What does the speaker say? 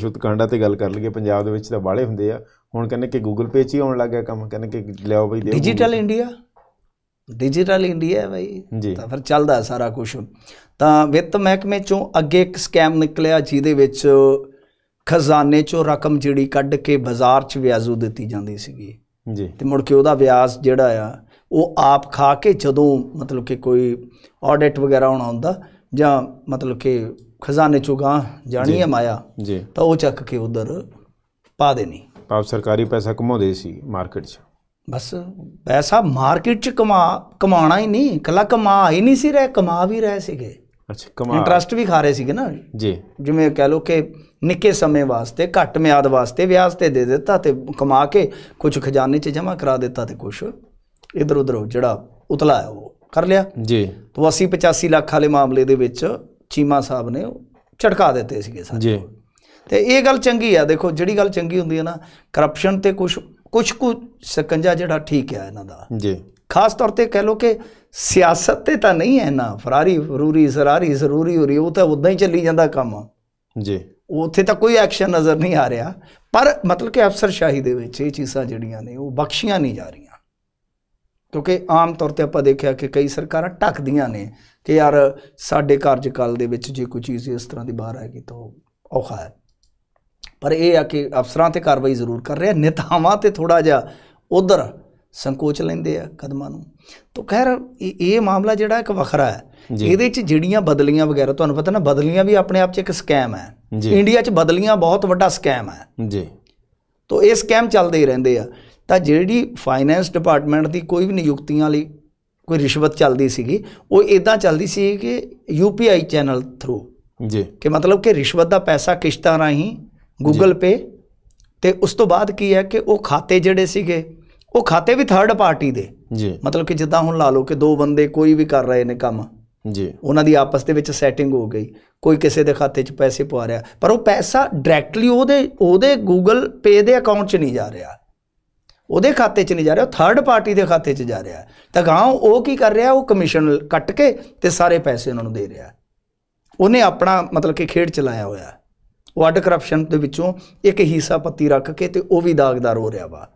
ਸ਼ੁੱਧ ਕਾਂਡਾ ਤੇ ਗੱਲ ਕਰ ਲਈਏ ਪੰਜਾਬ ਦੇ ਵਿੱਚ ਤਾਂ ਬਾਲੇ ਹੁੰਦੇ ਆ ਹੁਣ ਕਹਿੰਦੇ ਕਿ ਗੂਗਲ ਪੇ 'ਚ ਹੀ ਆਉਣ ਲੱਗਿਆ ਕੰਮ ਕਹਿੰਦੇ ਕਿ ਲਿਆਓ ਬਈ ਡਿਜੀਟਲ ਇੰਡੀਆ ਡਿਜੀਟਲ ਇੰਡੀਆ ਹੈ ਭਾਈ ਤਾਂ ਫਿਰ ਚੱਲਦਾ ਸਾਰਾ ਕੁਝ ਤਾਂ ਵਿੱਤ ਮਹਿਕਮੇ 'ਚੋਂ ਅੱਗੇ ਇੱਕ ਸਕੈਮ ਨਿਕਲਿਆ ਜਿਹਦੇ ਵਿੱਚ ਖਜ਼ਾਨੇ 'ਚੋਂ ਰਕਮ ਜਿਹੜੀ ਕੱਢ ਕੇ ਬਾਜ਼ਾਰ 'ਚ ਵਿਆਜ਼ੂ ਦਿੱਤੀ ਜਾਂਦੀ ਸੀਗੀ ਜੀ ਤੇ ਮੁੜ ਕੇ ਉਹਦਾ ਵਿਆਜ ਜਿਹੜਾ ਆ ਉਹ ਆਪ ਖਾ ਕੇ ਜਦੋਂ ਮਤਲਬ ਕਿ ਕੋਈ ਆਡਿਟ ਵਗੈਰਾ ਹੋਣਾ ਹੁੰਦਾ ਜਾਂ ਮਤਲਬ ਕਿ ਖਜ਼ਾਨੇ ਚੋਂ ਗਾਂ ਜਾਣੀ ਹੈ ਮਾਇਆ ਜੀ ਤਾਂ ਉਹ ਚੱਕ ਕੇ ਉਧਰ ਪਾ ਦੇਣੀ ਪਾਪ ਸਰਕਾਰੀ ਪੈਸਾ ਕਮਾਉਂਦੇ ਸੀ ਮਾਰਕੀਟ 'ਚ ਬਸ ਪੈਸਾ ਮਾਰਕੀਟ 'ਚ ਕਮਾ ਕਮਾਉਣਾ ਹੀ ਨਹੀਂ ਕਲਾ ਕਮਾ ਹੀ ਨਹੀਂ ਸੀ ਰਹਿ ਕਮਾ ਵੀ ਰਹੇ ਸੀਗੇ ਅੱਛਾ ਕਮਾ ਇੰਟਰਸਟ ਵੀ ਖਾ ਰਹੇ ਸੀਗੇ ਨਾ ਜੀ ਜਿਵੇਂ ਕਹ ਲੋ ਕਿ ਨਿੱਕੇ ਸਮੇਂ ਵਾਸਤੇ ਘੱਟ ਮਿਆਦ ਵਾਸਤੇ ਵਿਆਜ ਤੇ ਦੇ ਦਿੱਤਾ ਤੇ ਕਮਾ ਕੇ ਕੁਝ ਖਜ਼ਾਨੇ 'ਚ ਜਮ੍ਹਾਂ ਕਰਾ ਦਿੱਤਾ ਤੇ ਕੁਝ ਇਧਰ ਉਧਰ ਜਿਹੜਾ ਉਤਲਾ ਹੈ ਉਹ ਕਰ ਲਿਆ ਜੀ ਤੋਂ 80 85 ਲੱਖ ਵਾਲੇ ਮਾਮਲੇ ਦੇ ਵਿੱਚ ਚੀਮਾ ਸਾਹਿਬ ਨੇ ਝਟਕਾ ਦਿੱਤੇ ਸੀਗੇ ਸਾਰੇ ਜੀ ਤੇ ਇਹ ਗੱਲ ਚੰਗੀ ਆ ਦੇਖੋ ਜਿਹੜੀ ਗੱਲ ਚੰਗੀ ਹੁੰਦੀ ਹੈ ਨਾ ਕਰਪਸ਼ਨ ਤੇ ਕੁਝ ਕੁਝ ਕੁ ਸਕੰਜਾ ਜਿਹੜਾ ਠੀਕ ਆ ਇਹਨਾਂ ਦਾ ਜੀ ਖਾਸ ਤੌਰ ਤੇ ਕਹਿ ਲੋ ਕਿ ਸਿਆਸਤ ਤੇ ਤਾਂ ਨਹੀਂ ਹੈ ਨਾ ਫਰਾਰੀ ਫਰੂਰੀ ਜ਼ਰਾਰੀ ਜ਼ਰੂਰੀ ਹੋ ਰਹੀ ਉਹ ਤਾਂ ਉਦਾਂ ਹੀ ਚੱਲੀ ਜਾਂਦਾ ਕੰਮ ਜੀ ਉੱਥੇ ਤਾਂ ਕੋਈ ਐਕਸ਼ਨ ਨਜ਼ਰ ਨਹੀਂ ਆ ਰਿਹਾ ਪਰ ਮਤਲਬ ਕਿ ਅਫਸਰ ਸ਼ਾਹੀ ਦੇ ਵਿੱਚ ਇਹ ਚੀਜ਼ਾਂ ਜਿਹੜੀਆਂ ਨੇ ਉਹ ਬਖਸ਼ੀਆਂ ਨਹੀਂ ਜਾ ਰਹੀਆਂ ਕਿਉਂਕਿ ਆਮ ਤੌਰ ਤੇ ਆਪਾਂ ਦੇਖਿਆ ਕਿ ਕਈ ਸਰਕਾਰਾਂ ਟੱਕਦੀਆਂ ਨੇ ਕਿ ਯਾਰ ਸਾਡੇ ਕਾਰਜਕਾਲ ਦੇ ਵਿੱਚ ਜੇ ਕੋਈ ਚੀਜ਼ ਇਸ ਤਰ੍ਹਾਂ ਦੀ ਬਾਹਰ ਆਏਗੀ ਤਾਂ ਔਖਾ ਹੈ ਪਰ ਇਹ ਆ ਕਿ ਅਫਸਰਾਂ ਤੇ ਕਾਰਵਾਈ ਜ਼ਰੂਰ ਕਰ ਰਹੇ ਆ ਨੇਤਾਵਾਂ ਤੇ ਥੋੜਾ ਜਿਹਾ ਉਧਰ ਸੰਕੋਚ ਲੈਂਦੇ ਆ ਕਦਮਾਂ ਨੂੰ ਤਾਂ ਖੈਰ ਇਹ ਮਾਮਲਾ ਜਿਹੜਾ ਇੱਕ ਵੱਖਰਾ ਹੈ ਇਹਦੇ ਵਿੱਚ ਜਿਹੜੀਆਂ ਬਦਲੀਆਂ ਵਗੈਰਾ ਤੁਹਾਨੂੰ ਪਤਾ ਨਾ ਬਦਲੀਆਂ ਵੀ ਆਪਣੇ ਆਪ 'ਚ ਇੱਕ ਸਕੈਮ ਹੈ ਇੰਡੀਆ 'ਚ ਬਦਲੀਆਂ ਬਹੁਤ ਵੱਡਾ ਸਕੈਮ ਹੈ ਜੀ ਤੋ ਇਹ ਸਕੈਮ ਚੱਲਦੇ ਹੀ ਰਹਿੰਦੇ ਆ ਤਾਂ ਜਿਹੜੀ ਫਾਈਨੈਂਸ ਡਿਪਾਰਟਮੈਂਟ ਦੀ ਕੋਈ ਵੀ ਨਿਯੁਕਤੀਆਂ ਲਈ ਕੋਈ ਰਿਸ਼ਵਤ ਚੱਲਦੀ ਸੀਗੀ ਉਹ ਇਦਾਂ ਚੱਲਦੀ ਸੀ ਕਿ ਯੂਪੀਆਈ ਚੈਨਲ ਥਰੂ ਜੀ ਕਿ ਮਤਲਬ ਕਿ ਰਿਸ਼ਵਤ ਦਾ ਪੈਸਾ ਕਿਸ਼ਤਾਂ ਰਾਹੀਂ ਗੂਗਲ ਪੇ ਤੇ ਉਸ ਤੋਂ ਬਾਅਦ ਕੀ ਹੈ ਕਿ ਉਹ ਖਾਤੇ ਜਿਹੜੇ ਸੀਗੇ ਉਹ ਖਾਤੇ ਵੀ ਥਰਡ ਪਾਰਟੀ ਦੇ ਜੀ ਮਤਲਬ ਕਿ ਜਿੱਦਾਂ ਹੁਣ ਲਾ ਲਓ ਕਿ ਦੋ ਬੰਦੇ ਕੋਈ ਵੀ ਕਰ ਰਹੇ ਨੇ ਕੰਮ ਜੀ ਉਹਨਾਂ ਦੀ ਆਪਸ ਦੇ ਵਿੱਚ ਸੈਟਿੰਗ ਹੋ ਗਈ ਕੋਈ ਕਿਸੇ ਦੇ ਖਾਤੇ 'ਚ ਪੈਸੇ ਪਵਾ ਰਿਹਾ ਪਰ ਉਹ ਪੈਸਾ ਡਾਇਰੈਕਟਲੀ ਉਹਦੇ ਉਹਦੇ Google Pay ਦੇ ਅਕਾਊਂਟ 'ਚ ਨਹੀਂ ਜਾ ਰਿਹਾ ਉਹਦੇ ਖਾਤੇ 'ਚ ਨਹੀਂ ਜਾ ਰਿਹਾ ਉਹ ਥਰਡ ਪਾਰਟੀ ਦੇ ਖਾਤੇ 'ਚ ਜਾ ਰਿਹਾ ਤਾਂ ਗਾਂ ਉਹ ਕੀ ਕਰ ਰਿਹਾ ਉਹ ਕਮਿਸ਼ਨ ਕੱਟ ਕੇ ਤੇ ਸਾਰੇ ਪੈਸੇ ਉਹਨਾਂ ਨੂੰ ਦੇ ਰਿਹਾ ਉਹਨੇ ਆਪਣਾ ਮਤਲਬ ਕਿ ਖੇਡ ਚਲਾਇਆ ਹੋਇਆ ਉਹ ਅੱਡ ਕਰਪਸ਼ਨ ਦੇ ਵਿੱਚੋਂ ਇੱਕ ਹਿੱਸਾ ਪੱਤੀ ਰੱਖ ਕੇ ਤੇ ਉਹ ਵੀ ਦਾਗਦਾਰ ਹੋ ਰਿਹਾ ਵਾ